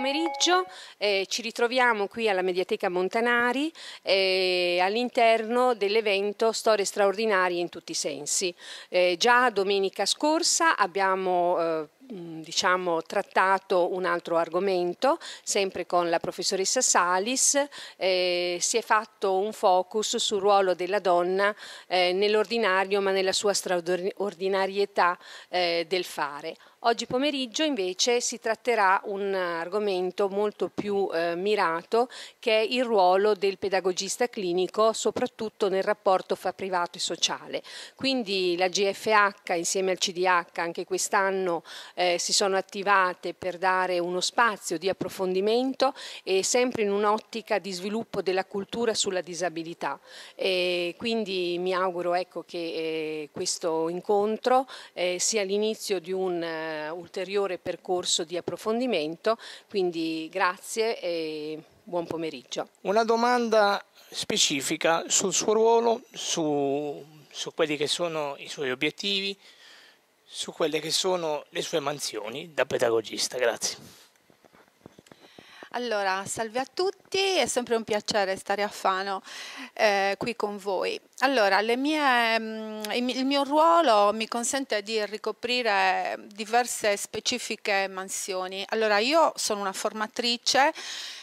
pomeriggio eh, ci ritroviamo qui alla Mediateca Montanari eh, all'interno dell'evento Storie straordinarie in tutti i sensi. Eh, già domenica scorsa abbiamo eh, Mm, diciamo, trattato un altro argomento, sempre con la professoressa Salis, eh, si è fatto un focus sul ruolo della donna eh, nell'ordinario ma nella sua straordinarietà eh, del fare. Oggi pomeriggio invece si tratterà un argomento molto più eh, mirato che è il ruolo del pedagogista clinico soprattutto nel rapporto fra privato e sociale. Quindi la GFH insieme al CDH anche quest'anno eh, eh, si sono attivate per dare uno spazio di approfondimento e sempre in un'ottica di sviluppo della cultura sulla disabilità. E quindi mi auguro ecco, che eh, questo incontro eh, sia l'inizio di un uh, ulteriore percorso di approfondimento, quindi grazie e buon pomeriggio. Una domanda specifica sul suo ruolo, su, su quelli che sono i suoi obiettivi, su quelle che sono le sue mansioni da pedagogista. Grazie. Allora, salve a tutti, è sempre un piacere stare a Fano eh, qui con voi. Allora, mie, mm, il mio ruolo mi consente di ricoprire diverse specifiche mansioni. Allora, io sono una formatrice,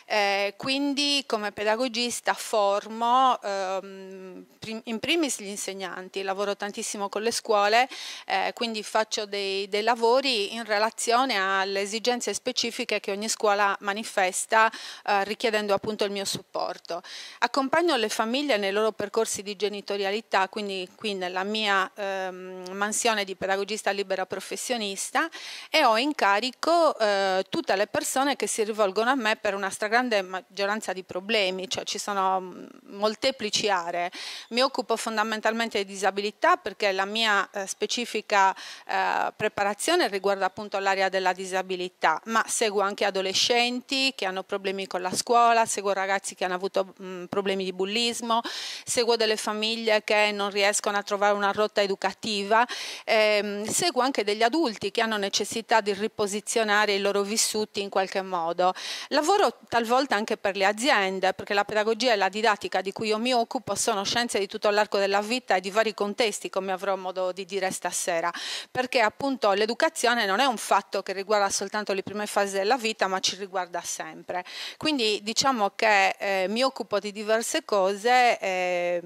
eh, quindi come pedagogista formo ehm, in primis gli insegnanti, lavoro tantissimo con le scuole, eh, quindi faccio dei, dei lavori in relazione alle esigenze specifiche che ogni scuola manifesta richiesta eh, richiedendo appunto il mio supporto. Accompagno le famiglie nei loro percorsi di genitorialità, quindi qui nella mia ehm, mansione di pedagogista libera professionista e ho in carico eh, tutte le persone che si rivolgono a me per una stragrande maggioranza di problemi, cioè ci sono mm, molteplici aree. Mi occupo fondamentalmente di disabilità perché la mia eh, specifica eh, preparazione riguarda appunto l'area della disabilità, ma seguo anche adolescenti che hanno problemi con la scuola, seguo ragazzi che hanno avuto mh, problemi di bullismo, seguo delle famiglie che non riescono a trovare una rotta educativa, ehm, seguo anche degli adulti che hanno necessità di riposizionare i loro vissuti in qualche modo. Lavoro talvolta anche per le aziende, perché la pedagogia e la didattica di cui io mi occupo sono scienze di tutto l'arco della vita e di vari contesti, come avrò modo di dire stasera, perché appunto l'educazione non è un fatto che riguarda soltanto le prime fasi della vita, ma ci riguarda sempre sempre. Quindi diciamo che eh, mi occupo di diverse cose eh,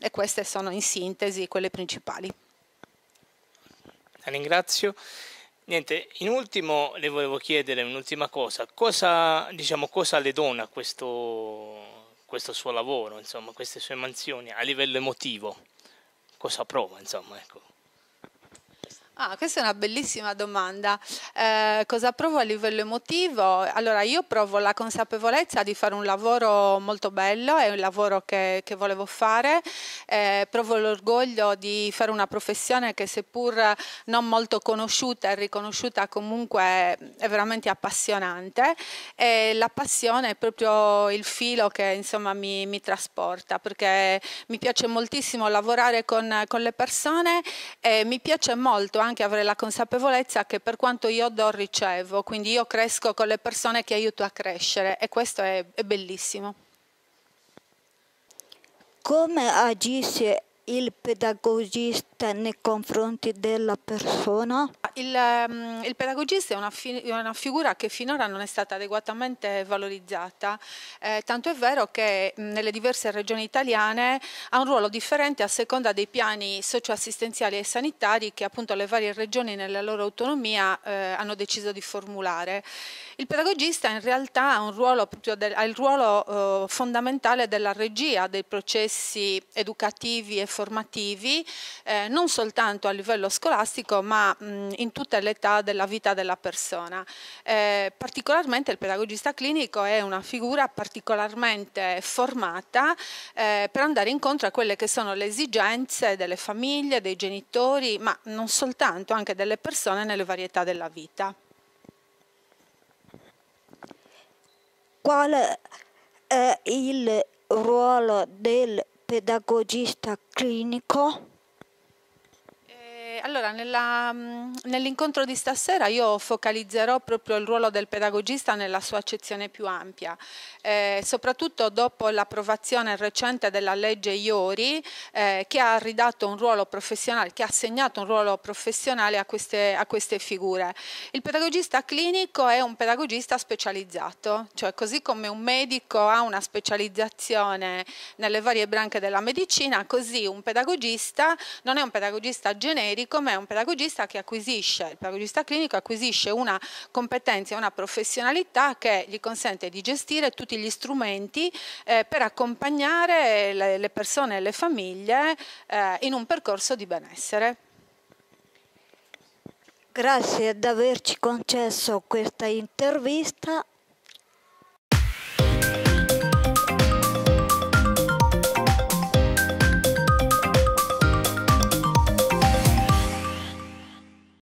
e queste sono in sintesi quelle principali. La ringrazio. Niente, in ultimo le volevo chiedere un'ultima cosa, cosa, diciamo, cosa le dona questo, questo suo lavoro, insomma, queste sue mansioni a livello emotivo? Cosa prova, insomma, ecco. Ah, questa è una bellissima domanda. Eh, cosa provo a livello emotivo? Allora, io provo la consapevolezza di fare un lavoro molto bello, è un lavoro che, che volevo fare, eh, provo l'orgoglio di fare una professione che seppur non molto conosciuta e riconosciuta comunque è veramente appassionante e la passione è proprio il filo che insomma mi, mi trasporta perché mi piace moltissimo lavorare con, con le persone e mi piace molto anche avere la consapevolezza che per quanto io do ricevo, quindi io cresco con le persone che aiuto a crescere e questo è, è bellissimo. Come agisce il pedagogista nei confronti della persona? Il, mm, il pedagogista è una, fi, una, figura che finora non è stata adeguatamente valorizzata, eh, tanto è vero che mm, nelle diverse regioni italiane ha un ruolo differente a seconda dei piani socioassistenziali e sanitari che appunto le varie regioni nella loro autonomia eh, hanno deciso di formulare. Il pedagogista in realtà ha, ruolo, ha il ruolo eh, fondamentale della regia dei processi educativi e formativi formativi, eh, non soltanto a livello scolastico, ma mh, in tutte le età della vita della persona. Eh, particolarmente il pedagogista clinico è una figura particolarmente formata eh, per andare incontro a quelle che sono le esigenze delle famiglie, dei genitori, ma non soltanto, anche delle persone nelle varietà della vita. Qual è il ruolo del pedagogista clinico allora, mm, nell'incontro di stasera io focalizzerò proprio il ruolo del pedagogista nella sua accezione più ampia, eh, soprattutto dopo l'approvazione recente della legge Iori eh, che ha ridato un ruolo professionale, che ha assegnato un ruolo professionale a queste, a queste figure. Il pedagogista clinico è un pedagogista specializzato, cioè così come un medico ha una specializzazione nelle varie branche della medicina, così un pedagogista non è un pedagogista generico, me è un pedagogista che acquisisce, il pedagogista clinico acquisisce una competenza e una professionalità che gli consente di gestire tutti gli strumenti eh, per accompagnare le, le, persone e le famiglie eh, in un percorso di benessere. Grazie ad averci concesso questa intervista